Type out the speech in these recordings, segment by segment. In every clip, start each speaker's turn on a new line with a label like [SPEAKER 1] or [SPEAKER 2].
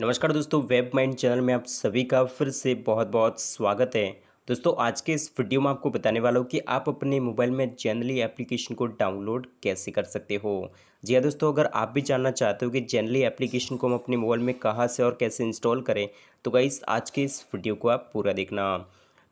[SPEAKER 1] नमस्कार दोस्तों web mind channel में आप सभी का फिर से बहुत बहुत स्वागत है दोस्तों आज के इस वीडियो में आपको बताने वाला हूँ कि आप अपने मोबाइल में जनरली एप्लीकेशन को डाउनलोड कैसे कर सकते हो जी हाँ दोस्तों अगर आप भी जानना चाहते हो कि जनरली एप्लीकेशन को हम अपने मोबाइल में कहाँ से और कैसे इंस्टॉल करें तो गाइस आज के इस वीडियो को आप पूरा देखना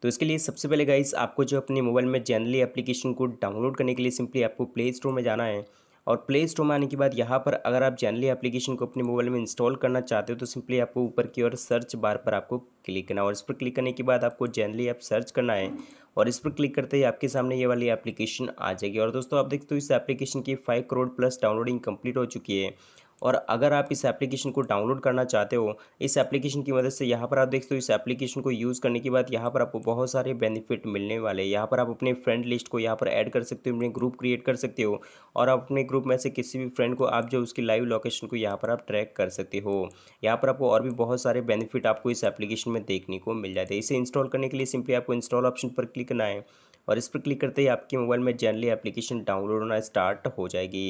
[SPEAKER 1] तो इसके लिए सबसे पहले गाइस आपको जो अपने मोबाइल में जनरली एप्लीकेशन को डाउनलोड करने के लिए सिंपली आपको प्ले स्टोर में जाना है और प्ले स्टोर में आने के बाद यहाँ पर अगर आप जनरली एप्लीकेशन को अपने मोबाइल में इंस्टॉल करना चाहते हो तो सिंपली आपको ऊपर की ओर सर्च बार पर आपको क्लिक करना और इस पर क्लिक करने के बाद आपको जनरली आप सर्च करना है और इस पर क्लिक करते ही आपके सामने ये वाली एप्लीकेशन आ जाएगी और दोस्तों आप देखते हो इस एप्लीकेशन की five crore plus downloading complete हो चुकी है और अगर आप इस एप्लीकेशन को डाउनलोड करना चाहते हो इस एप्लीकेशन की मदद से यहाँ पर आप देखते हो इस एप्लीकेशन को यूज़ करने के बाद यहाँ पर आपको बहुत सारे बेनिफिट मिलने वाले यहाँ पर आप अपने फ्रेंड लिस्ट को यहाँ पर ऐड कर सकते हो अपने ग्रुप क्रिएट कर सकते हो और आप अपने ग्रुप में से किसी भी फ्रेंड को आप जो उसकी लाइव लोकेशन को यहाँ पर आप ट्रैक कर सकते हो यहाँ पर आपको और भी बहुत सारे बेनिफिट आपको इस एप्लीकेशन में देखने को मिल जाते हैं इसे इंस्टॉल करने के लिए सिंपली आपको इंस्टॉल ऑप्शन पर क्लिक करना है और इस पर क्लिक करते ही आपके मोबाइल में जनरली एप्लीकेशन डाउनलोड होना स्टार्ट हो जाएगी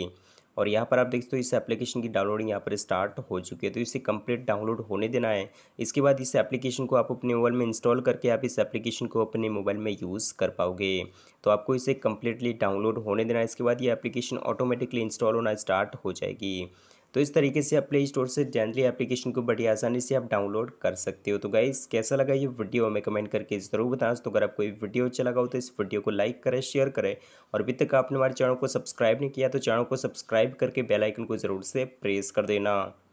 [SPEAKER 1] और यहाँ पर आप देख हो इस एप्लीकेशन की डाउनलोडिंग यहाँ पर स्टार्ट हो चुकी है तो इसे कंप्लीट डाउनलोड होने देना है इसके बाद इस एप्लीकेशन को आप अपने मोबाइल में इंस्टॉल करके आप इस एप्लीकेशन को अपने मोबाइल में यूज़ कर पाओगे तो आपको इसे कम्प्लीटली डाउनलोड होने देना है इसके बाद ये एप्लीकेशन ऑटोमेटिकली इंस्टॉल होना स्टार्ट हो जाएगी तो इस तरीके से आप प्ले स्टोर से जनरली एप्लीकेशन को बड़ी आसानी से आप डाउनलोड कर सकते हो तो गाइस कैसा लगा ये वीडियो हमें कमेंट करके ज़रूर बताएं तो अगर आपको ये वीडियो अच्छा लगा हो तो इस वीडियो को लाइक करें शेयर करें और अभी तक आपने हमारे चैनल को सब्सक्राइब नहीं किया तो चैनल को सब्सक्राइब करके बेलाइकन को ज़रूर से प्रेस कर देना